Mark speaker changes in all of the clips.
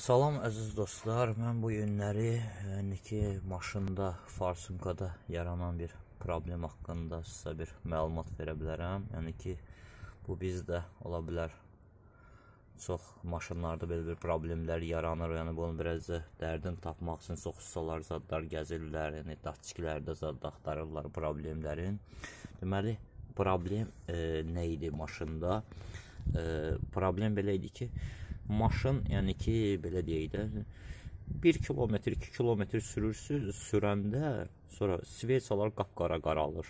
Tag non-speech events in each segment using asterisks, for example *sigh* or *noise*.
Speaker 1: Salam əziz dostlar, mən bu günləri e, Niki maşında, Farsunkada yaranan bir problem haqqında sizə bir məlumat verə bilərəm. Yəni ki, bu bizdə ola bilər. Çox maşınlarda belə bir problemlər yaranır. Yəni bunu birazcə dərdin tapmaq üçün çox ustalar, zadlar gəzirlər. Yəni datçiklərdə zad axtarırlar problemlərin. Deməli, problem e, nə idi maşında? E, problem belə idi ki, maşın, yəni ki, belə deyək də, 1 kilometr, 2 kilometr sürürsüz, sürəndə sonra sveçalar qapqara qaralır.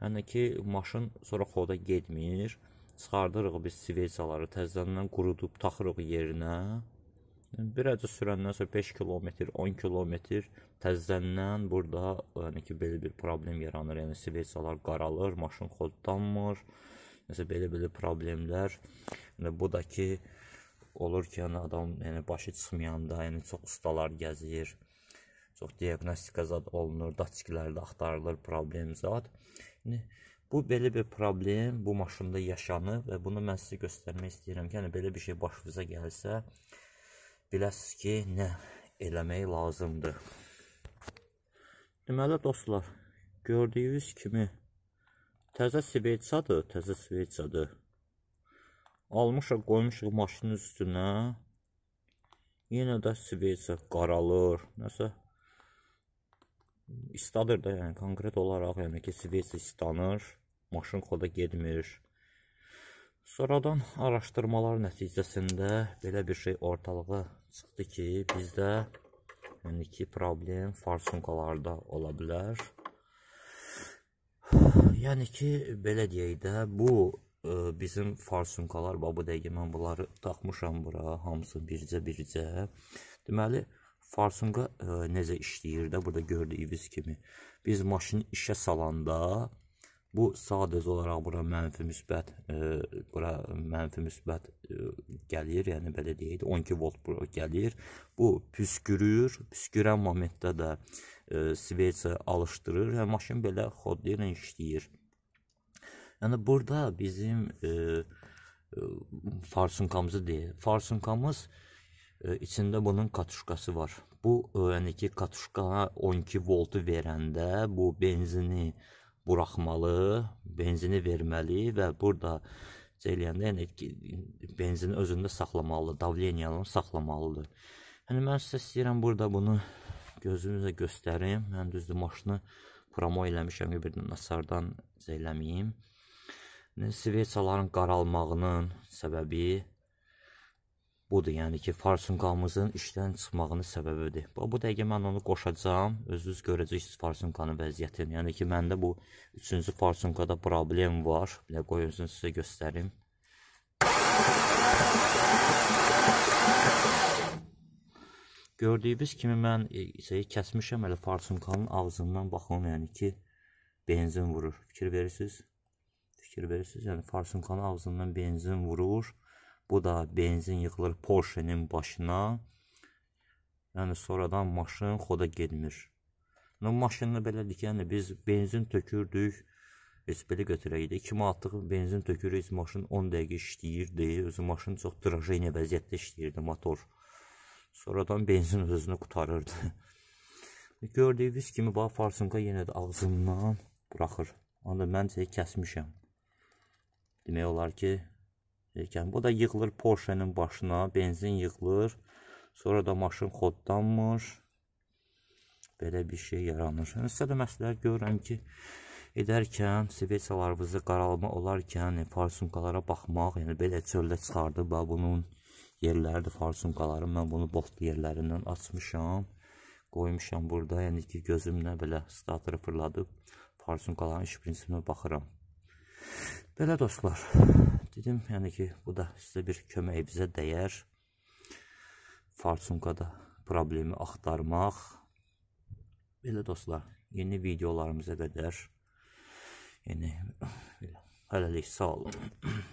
Speaker 1: Yəni ki, maşın sonra xoda getmir. Çıxardırıq biz sveçaları təzədən qurudub taxırıq yerinə. Yəni birəcə sürəndən sonra 5 kilometr, 10 kilometr təzədən burada yəni ki, belə bir problem yaranır. Yəni sveçalar qaralır, maşın xodlanmır. Nəsə belə-belə problemlər. Yəni bu da ki, olur ki, yəni adam yəni başı çıxmayanda, yəni çox ustalar gəzir. Çox diaqnostika zad olunur, datçiklərdə axtarılır problem zad. İndi yəni bu belə bir problem bu maşında yaşanır və bunu mən sizə göstərmək istəyirəm ki, yəni belə bir şey başınıza gəlsə, biləsiz ki, nə eləmək lazımdır. Deməli dostlar, gördüyünüz kimi təzə sveyçadır, təzə sveyçadır. Almışıq, qoymuşuq maşının üstünə. Yenə də svecə qaralır. Nəsə istadır da, yəni konkret olaraq, yəni ki, svecə istanır, maşın xoda getmir. Sonradan araşdırmalar nəticəsində belə bir şey ortalığa çıxdı ki, bizdə yəni ki, problem farsunkalarda ola bilər. *sighs* Yəni ki, belə deyək də, bu bizim farsunkalar bax bu dəqiqə mən bunları taxmışam bura, hamısı bircə-bircə. Deməli farsunka ə, necə işləyir də burada gördüyünüz kimi. Biz maşını işə salanda bu sadəcə olaraq bura mənfi müsbət, ə, bura mənfi müsbət ə, gəlir, yəni belə deyək, 12 volt bura gəlir. Bu püskürür, püskürən momentdə də sveçə alışdırır və yəni, maşın belə xodlayla işləyir. Yəni burada bizim e, e, farsunkamızı deyir. Farsunkamız e, içində bunun katuşkası var. Bu e, yəni ki, katuşkana 12 voltu verəndə bu benzini buraxmalı, benzini verməli və burada eləyəndə yəni ki, benzini özündə saxlamalı, davleniyanı saxlamalıdır. Yəni mən sizə istəyirəm burada bunu gözünüzə göstərim. Mən düzdür maşını promo eləmişəm ki, bir nasardan eləməyim. Svetsiyaların qaralmağının səbəbi budur, yəni ki, fars hünqamızın işdən çıxmağının səbəbidir. Bu, bu dəqiqə mən onu qoşacağam, özünüz görəcəksiniz fars hünqanın vəziyyətini. Yəni ki, məndə bu üçüncü fars hünqada problem var. Bilə qoyun sizə göstərim. Gördüyünüz kimi mən e, şeyi kəsmişəm, elə fars hünqanın ağzından baxın, yəni ki, benzin vurur. Fikir verirsiniz? fikir verirsiniz? Yəni Farsınkanın ağzından benzin vurur. Bu da benzin yıxılır Porsche-nin başına. Yəni sonradan maşın xoda getmir. Yəni maşını belədir ki, yəni biz benzin tökürdük. Heç belə götürəydi. 2 manatlıq benzin tökürük, maşın 10 dəqiqə işləyirdi. Özü maşın çox drajeniya vəziyyətdə işləyirdi motor. Sonradan benzin özünü qutarırdı. *laughs* Gördüyünüz kimi bax Farsınka yenə də ağzımdan buraxır. Onda mən şey kəsmişəm. Demək olar ki, yəni bu da yığılır Porsche-nin başına, benzin yığılır. Sonra da maşın xoddanmış. Belə bir şey yaranır. Sizə də məsləhət görürəm ki, edərkən svesiyalarınızı qaralma olarkən e, farsunkalara baxmaq, yəni belə çöldə çıxardı və bunun yerləridir farsunkaları. Mən bunu bolt yerlərindən açmışam, qoymuşam burada. Yəni ki, gözümlə belə statorı fırladıb farsunkaların şprinsinə baxıram. Belə dostlar, dedim, yəni ki, bu da sizə bir kömək bizə dəyər. Forsunkada problemi axtarmaq. Belə dostlar, yeni videolarımıza qədər yəni hələlik sağ olun.